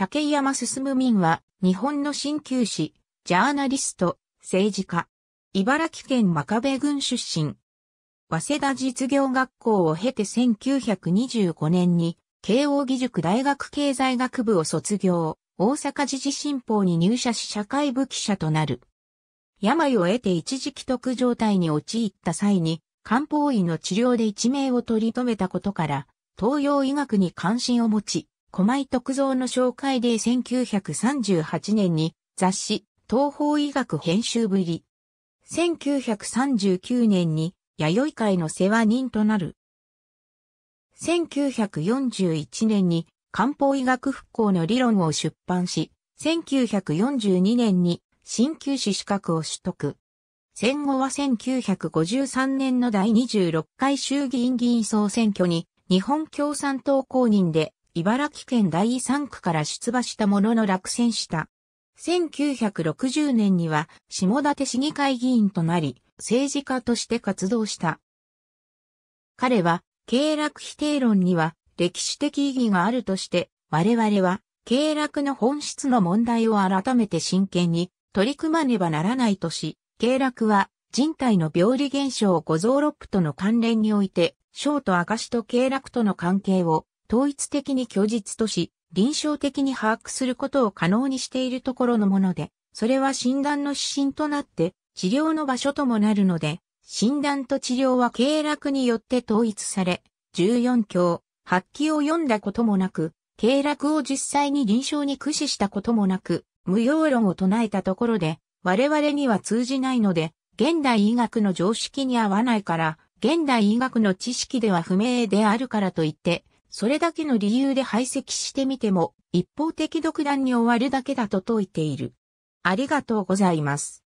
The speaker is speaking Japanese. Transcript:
竹山進民は、日本の新旧史、ジャーナリスト、政治家。茨城県真壁郡出身。早稲田実業学校を経て1925年に、慶応義塾大学経済学部を卒業、大阪時事新報に入社し社会部記者となる。病を得て一時帰得状態に陥った際に、漢方医の治療で一命を取り留めたことから、東洋医学に関心を持ち、小井徳造の紹介で1938年に雑誌東方医学編集ぶり。1939年に弥生会の世話人となる。1941年に漢方医学復興の理論を出版し、1942年に新旧師資格を取得。戦後は1953年の第26回衆議院議員総選挙に日本共産党公認で茨城県第3区から出馬したものの落選した。1960年には下館市議会議員となり、政治家として活動した。彼は、経絡否定論には歴史的意義があるとして、我々は、経絡の本質の問題を改めて真剣に取り組まねばならないとし、経絡は人体の病理現象を五臓六腑との関連において、小と証と経絡との関係を統一的に虚実とし、臨床的に把握することを可能にしているところのもので、それは診断の指針となって、治療の場所ともなるので、診断と治療は経絡によって統一され、14教、発揮を読んだこともなく、経絡を実際に臨床に駆使したこともなく、無用論を唱えたところで、我々には通じないので、現代医学の常識に合わないから、現代医学の知識では不明であるからといって、それだけの理由で排斥してみても、一方的独断に終わるだけだと説いている。ありがとうございます。